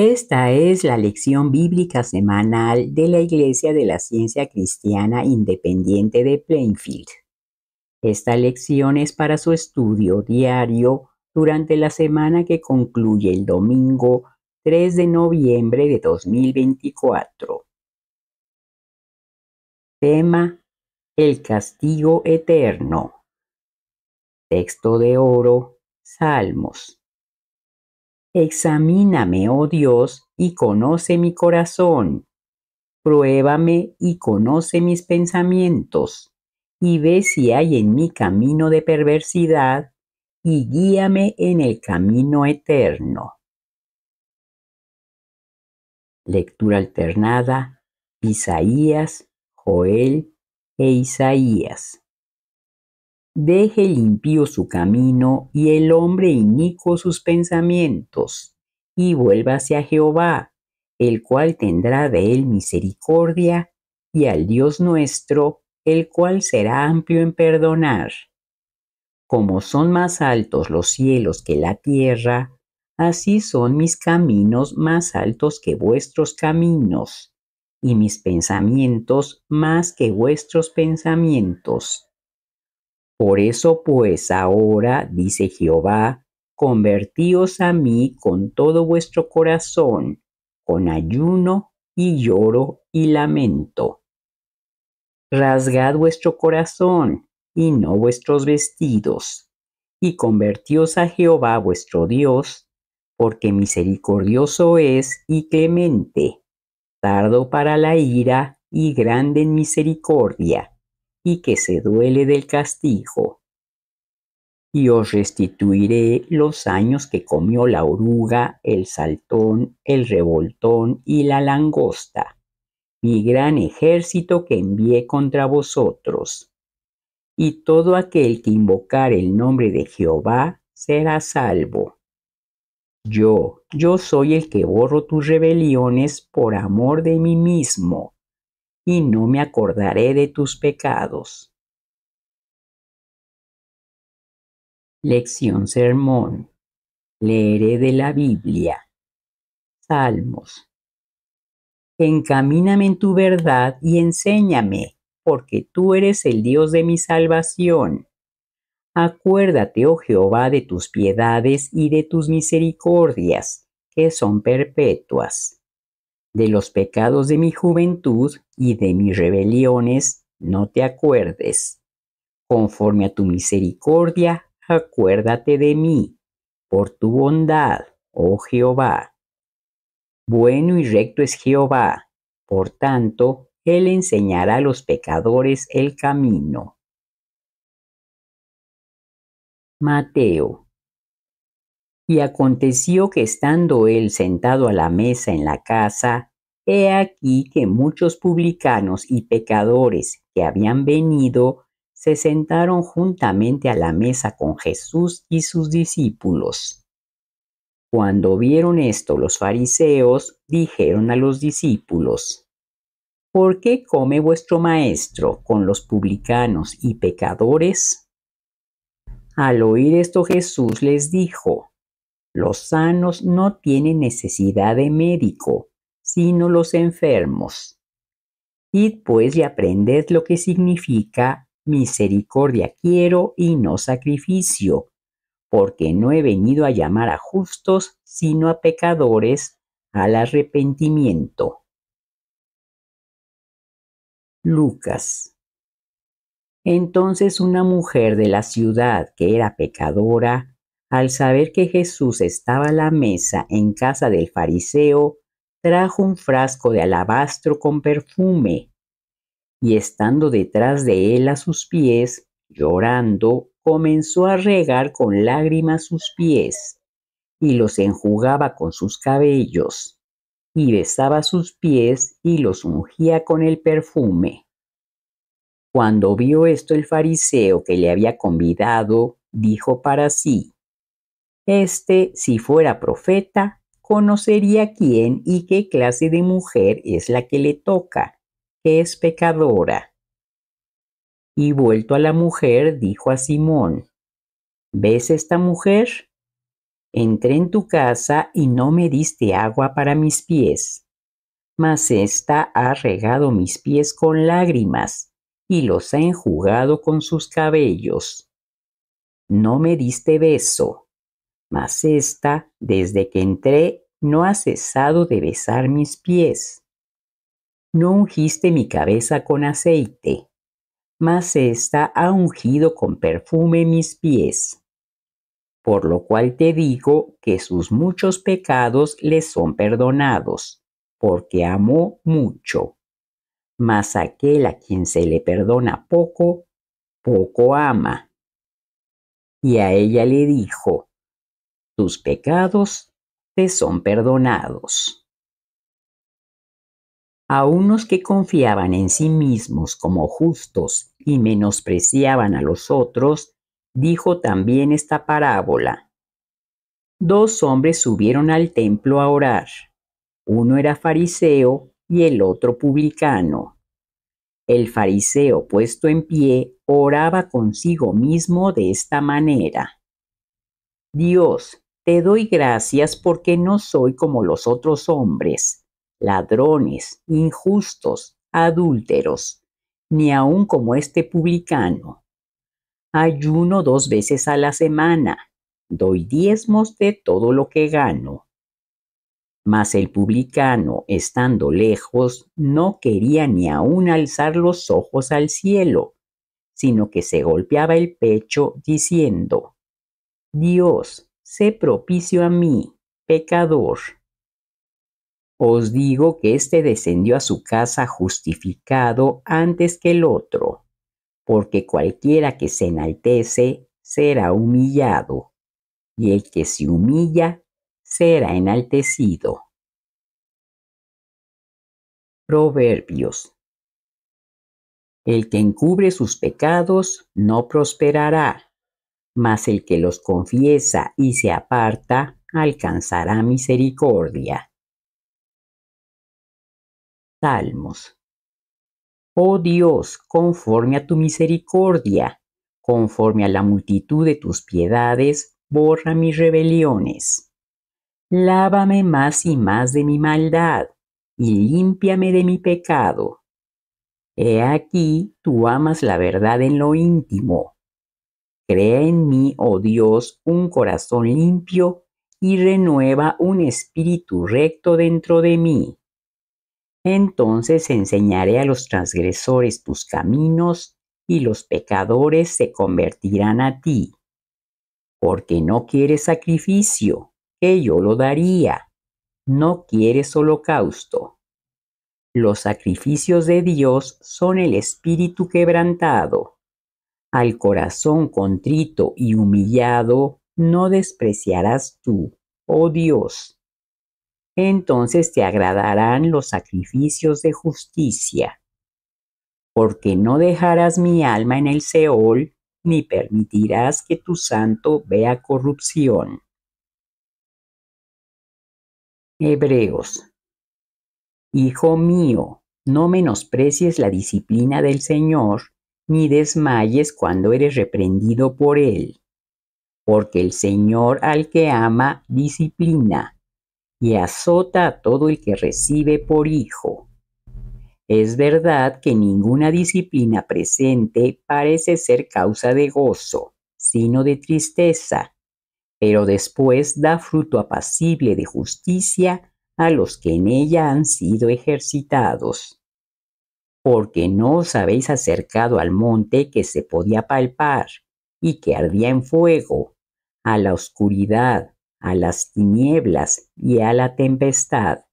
Esta es la lección bíblica semanal de la Iglesia de la Ciencia Cristiana Independiente de Plainfield. Esta lección es para su estudio diario durante la semana que concluye el domingo 3 de noviembre de 2024. Tema El castigo eterno. Texto de oro, Salmos Examíname, oh Dios, y conoce mi corazón. Pruébame y conoce mis pensamientos, y ve si hay en mí camino de perversidad, y guíame en el camino eterno. Lectura alternada, Isaías, Joel e Isaías. Deje limpio su camino y el hombre inicuo sus pensamientos, y vuélvase a Jehová, el cual tendrá de él misericordia, y al Dios nuestro, el cual será amplio en perdonar. Como son más altos los cielos que la tierra, así son mis caminos más altos que vuestros caminos, y mis pensamientos más que vuestros pensamientos por eso pues ahora, dice Jehová, convertíos a mí con todo vuestro corazón, con ayuno y lloro y lamento. Rasgad vuestro corazón y no vuestros vestidos, y convertíos a Jehová vuestro Dios, porque misericordioso es y clemente, tardo para la ira y grande en misericordia que se duele del castigo. Y os restituiré los años que comió la oruga, el saltón, el revoltón y la langosta, mi gran ejército que envié contra vosotros. Y todo aquel que invocar el nombre de Jehová será salvo. Yo, yo soy el que borro tus rebeliones por amor de mí mismo y no me acordaré de tus pecados. Lección Sermón. Leeré de la Biblia. Salmos. Encamíname en tu verdad y enséñame, porque tú eres el Dios de mi salvación. Acuérdate, oh Jehová, de tus piedades y de tus misericordias, que son perpetuas de los pecados de mi juventud y de mis rebeliones, no te acuerdes. Conforme a tu misericordia, acuérdate de mí, por tu bondad, oh Jehová. Bueno y recto es Jehová, por tanto, Él enseñará a los pecadores el camino. Mateo y aconteció que estando él sentado a la mesa en la casa, he aquí que muchos publicanos y pecadores que habían venido se sentaron juntamente a la mesa con Jesús y sus discípulos. Cuando vieron esto los fariseos, dijeron a los discípulos, ¿Por qué come vuestro maestro con los publicanos y pecadores? Al oír esto Jesús les dijo, los sanos no tienen necesidad de médico, sino los enfermos. Id pues y aprended lo que significa misericordia quiero y no sacrificio, porque no he venido a llamar a justos, sino a pecadores al arrepentimiento. Lucas. Entonces una mujer de la ciudad que era pecadora al saber que Jesús estaba a la mesa en casa del fariseo, trajo un frasco de alabastro con perfume, y estando detrás de él a sus pies, llorando, comenzó a regar con lágrimas sus pies, y los enjugaba con sus cabellos, y besaba sus pies y los ungía con el perfume. Cuando vio esto el fariseo que le había convidado, dijo para sí, este, si fuera profeta, conocería quién y qué clase de mujer es la que le toca, que es pecadora. Y vuelto a la mujer, dijo a Simón, ¿ves esta mujer? Entré en tu casa y no me diste agua para mis pies, mas ésta ha regado mis pies con lágrimas y los ha enjugado con sus cabellos. No me diste beso, mas ésta, desde que entré, no ha cesado de besar mis pies. No ungiste mi cabeza con aceite, mas ésta ha ungido con perfume mis pies. Por lo cual te digo que sus muchos pecados le son perdonados, porque amó mucho. Mas aquel a quien se le perdona poco, poco ama. Y a ella le dijo, tus pecados te son perdonados. A unos que confiaban en sí mismos como justos y menospreciaban a los otros, dijo también esta parábola. Dos hombres subieron al templo a orar. Uno era fariseo y el otro publicano. El fariseo, puesto en pie, oraba consigo mismo de esta manera. Dios, te doy gracias porque no soy como los otros hombres, ladrones, injustos, adúlteros, ni aun como este publicano. Ayuno dos veces a la semana, doy diezmos de todo lo que gano. Mas el publicano, estando lejos, no quería ni aun alzar los ojos al cielo, sino que se golpeaba el pecho diciendo, Dios, sé propicio a mí, pecador. Os digo que éste descendió a su casa justificado antes que el otro, porque cualquiera que se enaltece será humillado, y el que se humilla será enaltecido. Proverbios. El que encubre sus pecados no prosperará, mas el que los confiesa y se aparta alcanzará misericordia. Salmos. Oh Dios, conforme a tu misericordia, conforme a la multitud de tus piedades, borra mis rebeliones. Lávame más y más de mi maldad, y límpiame de mi pecado. He aquí, tú amas la verdad en lo íntimo, Crea en mí, oh Dios, un corazón limpio y renueva un espíritu recto dentro de mí. Entonces enseñaré a los transgresores tus caminos y los pecadores se convertirán a ti. Porque no quieres sacrificio, que yo lo daría. No quieres holocausto. Los sacrificios de Dios son el espíritu quebrantado al corazón contrito y humillado no despreciarás tú, oh Dios. Entonces te agradarán los sacrificios de justicia, porque no dejarás mi alma en el Seol, ni permitirás que tu santo vea corrupción. Hebreos. Hijo mío, no menosprecies la disciplina del Señor ni desmayes cuando eres reprendido por él, porque el Señor al que ama disciplina y azota a todo el que recibe por hijo. Es verdad que ninguna disciplina presente parece ser causa de gozo, sino de tristeza, pero después da fruto apacible de justicia a los que en ella han sido ejercitados porque no os habéis acercado al monte que se podía palpar y que ardía en fuego, a la oscuridad, a las tinieblas y a la tempestad,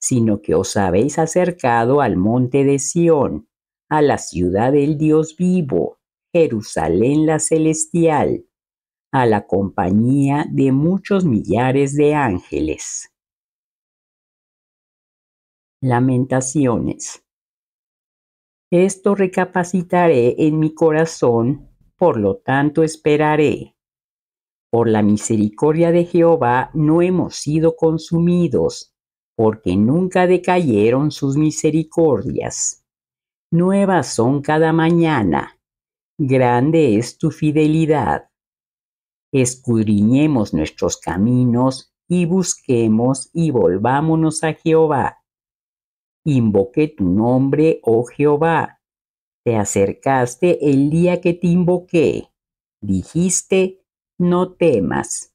sino que os habéis acercado al monte de Sión, a la ciudad del Dios vivo, Jerusalén la celestial, a la compañía de muchos millares de ángeles. Lamentaciones esto recapacitaré en mi corazón, por lo tanto esperaré. Por la misericordia de Jehová no hemos sido consumidos, porque nunca decayeron sus misericordias. Nuevas son cada mañana. Grande es tu fidelidad. Escudriñemos nuestros caminos y busquemos y volvámonos a Jehová Invoqué tu nombre, oh Jehová. Te acercaste el día que te invoqué. Dijiste, no temas.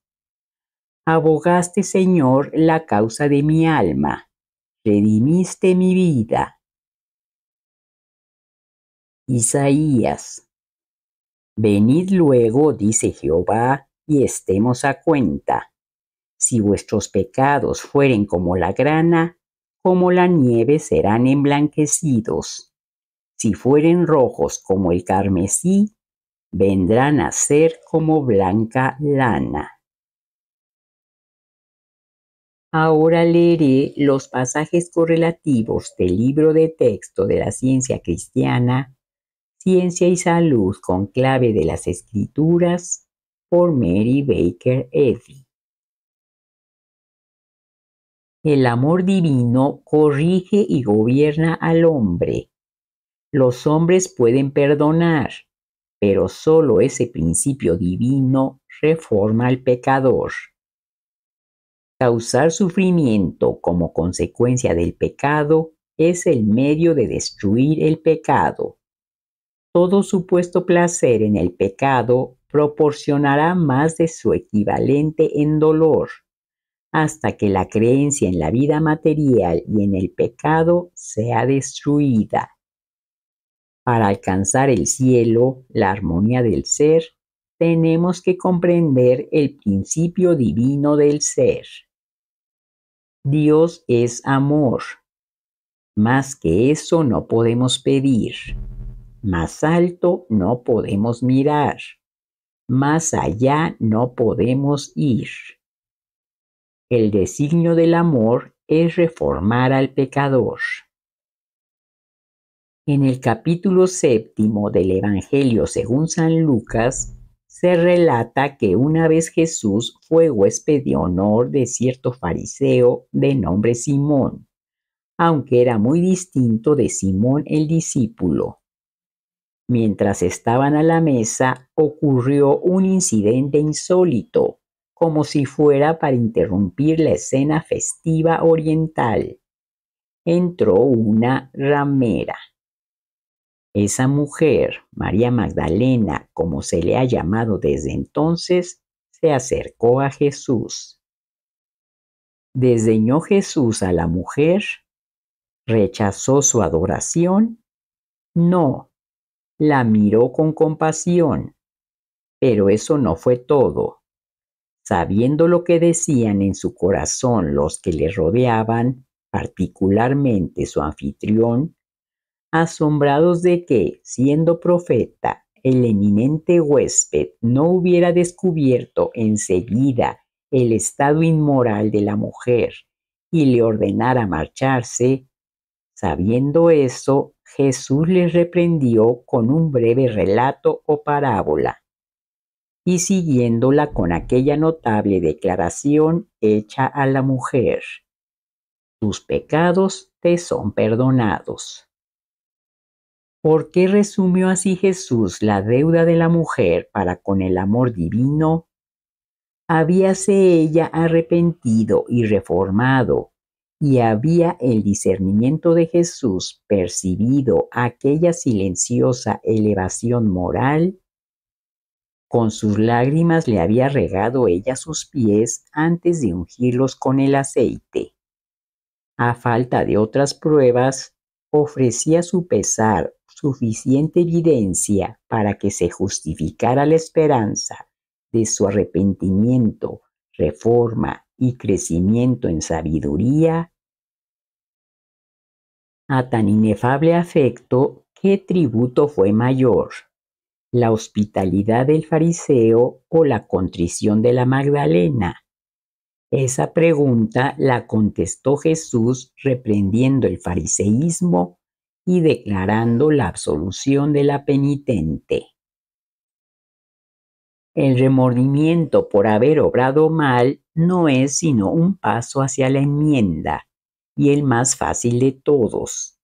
Abogaste, Señor, la causa de mi alma. Redimiste mi vida. Isaías. Venid luego, dice Jehová, y estemos a cuenta. Si vuestros pecados fueren como la grana, como la nieve serán emblanquecidos. Si fueren rojos como el carmesí, vendrán a ser como blanca lana. Ahora leeré los pasajes correlativos del libro de texto de la ciencia cristiana, Ciencia y Salud con clave de las Escrituras, por Mary Baker Eddy. El amor divino corrige y gobierna al hombre. Los hombres pueden perdonar, pero solo ese principio divino reforma al pecador. Causar sufrimiento como consecuencia del pecado es el medio de destruir el pecado. Todo supuesto placer en el pecado proporcionará más de su equivalente en dolor hasta que la creencia en la vida material y en el pecado sea destruida. Para alcanzar el cielo, la armonía del ser, tenemos que comprender el principio divino del ser. Dios es amor. Más que eso no podemos pedir. Más alto no podemos mirar. Más allá no podemos ir. El designio del amor es reformar al pecador. En el capítulo séptimo del Evangelio según San Lucas, se relata que una vez Jesús fue huésped de honor de cierto fariseo de nombre Simón, aunque era muy distinto de Simón el discípulo. Mientras estaban a la mesa ocurrió un incidente insólito como si fuera para interrumpir la escena festiva oriental. Entró una ramera. Esa mujer, María Magdalena, como se le ha llamado desde entonces, se acercó a Jesús. Desdeñó Jesús a la mujer, rechazó su adoración, no, la miró con compasión. Pero eso no fue todo sabiendo lo que decían en su corazón los que le rodeaban, particularmente su anfitrión, asombrados de que, siendo profeta, el eminente huésped no hubiera descubierto enseguida el estado inmoral de la mujer y le ordenara marcharse, sabiendo eso, Jesús les reprendió con un breve relato o parábola y siguiéndola con aquella notable declaración hecha a la mujer. Tus pecados te son perdonados. ¿Por qué resumió así Jesús la deuda de la mujer para con el amor divino? Habíase ella arrepentido y reformado, y había el discernimiento de Jesús percibido aquella silenciosa elevación moral con sus lágrimas le había regado ella sus pies antes de ungirlos con el aceite. A falta de otras pruebas, ofrecía su pesar suficiente evidencia para que se justificara la esperanza de su arrepentimiento, reforma y crecimiento en sabiduría a tan inefable afecto, ¿qué tributo fue mayor? la hospitalidad del fariseo o la contrición de la Magdalena? Esa pregunta la contestó Jesús reprendiendo el fariseísmo y declarando la absolución de la penitente. El remordimiento por haber obrado mal no es sino un paso hacia la enmienda y el más fácil de todos.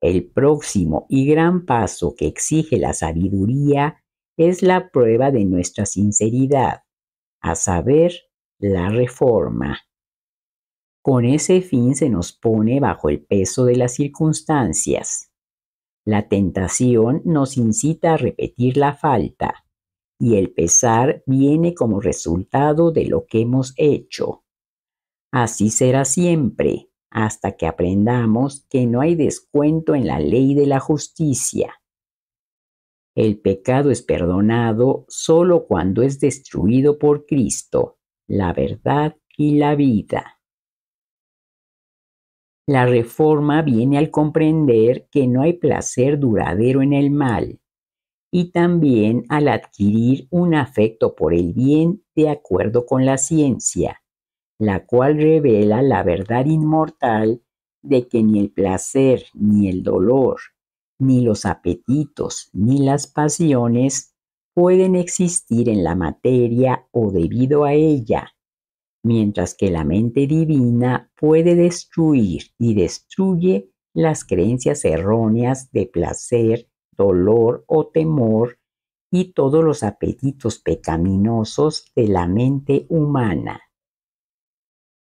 El próximo y gran paso que exige la sabiduría es la prueba de nuestra sinceridad, a saber, la reforma. Con ese fin se nos pone bajo el peso de las circunstancias. La tentación nos incita a repetir la falta y el pesar viene como resultado de lo que hemos hecho. Así será siempre hasta que aprendamos que no hay descuento en la ley de la justicia. El pecado es perdonado solo cuando es destruido por Cristo, la verdad y la vida. La reforma viene al comprender que no hay placer duradero en el mal y también al adquirir un afecto por el bien de acuerdo con la ciencia, la cual revela la verdad inmortal de que ni el placer, ni el dolor, ni los apetitos, ni las pasiones pueden existir en la materia o debido a ella, mientras que la mente divina puede destruir y destruye las creencias erróneas de placer, dolor o temor y todos los apetitos pecaminosos de la mente humana.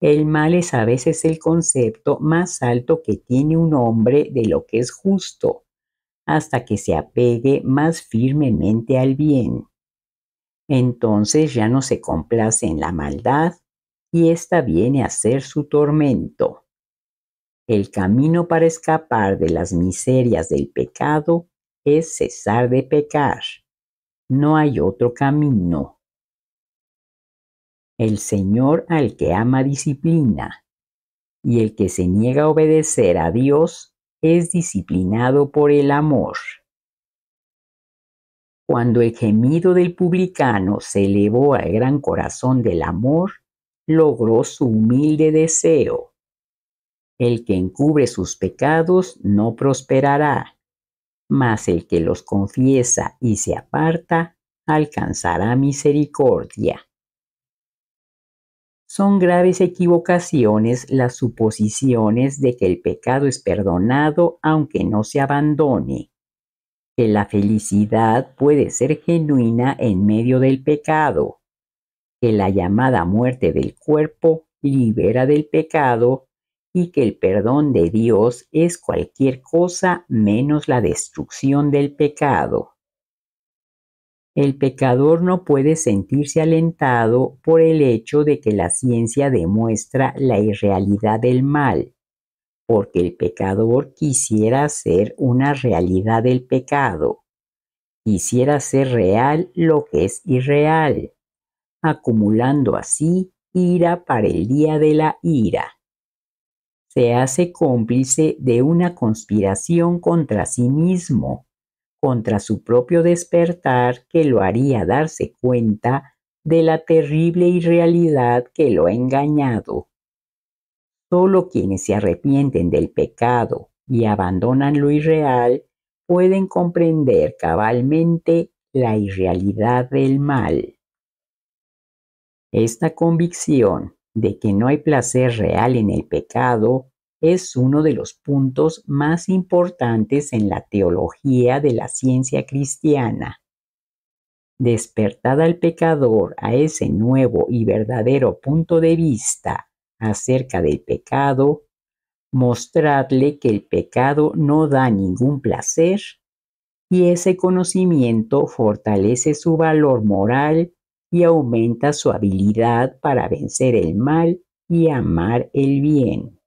El mal es a veces el concepto más alto que tiene un hombre de lo que es justo, hasta que se apegue más firmemente al bien. Entonces ya no se complace en la maldad y ésta viene a ser su tormento. El camino para escapar de las miserias del pecado es cesar de pecar. No hay otro camino. El Señor al que ama disciplina, y el que se niega a obedecer a Dios es disciplinado por el amor. Cuando el gemido del publicano se elevó al gran corazón del amor, logró su humilde deseo. El que encubre sus pecados no prosperará, mas el que los confiesa y se aparta alcanzará misericordia. Son graves equivocaciones las suposiciones de que el pecado es perdonado aunque no se abandone, que la felicidad puede ser genuina en medio del pecado, que la llamada muerte del cuerpo libera del pecado y que el perdón de Dios es cualquier cosa menos la destrucción del pecado. El pecador no puede sentirse alentado por el hecho de que la ciencia demuestra la irrealidad del mal, porque el pecador quisiera hacer una realidad del pecado, quisiera ser real lo que es irreal, acumulando así ira para el día de la ira. Se hace cómplice de una conspiración contra sí mismo contra su propio despertar que lo haría darse cuenta de la terrible irrealidad que lo ha engañado. Solo quienes se arrepienten del pecado y abandonan lo irreal pueden comprender cabalmente la irrealidad del mal. Esta convicción de que no hay placer real en el pecado es uno de los puntos más importantes en la teología de la ciencia cristiana. Despertad al pecador a ese nuevo y verdadero punto de vista acerca del pecado, mostradle que el pecado no da ningún placer y ese conocimiento fortalece su valor moral y aumenta su habilidad para vencer el mal y amar el bien.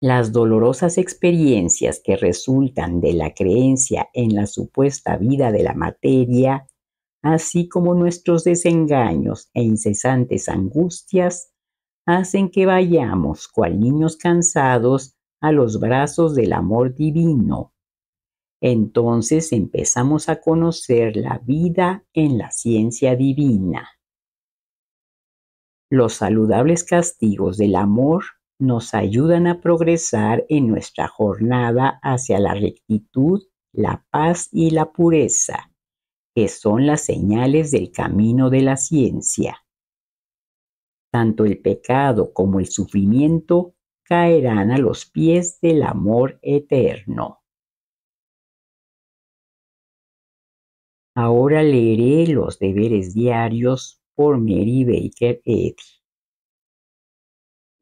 Las dolorosas experiencias que resultan de la creencia en la supuesta vida de la materia, así como nuestros desengaños e incesantes angustias, hacen que vayamos, cual niños cansados, a los brazos del amor divino. Entonces empezamos a conocer la vida en la ciencia divina. Los saludables castigos del amor nos ayudan a progresar en nuestra jornada hacia la rectitud, la paz y la pureza, que son las señales del camino de la ciencia. Tanto el pecado como el sufrimiento caerán a los pies del amor eterno. Ahora leeré los deberes diarios por Mary Baker Eddy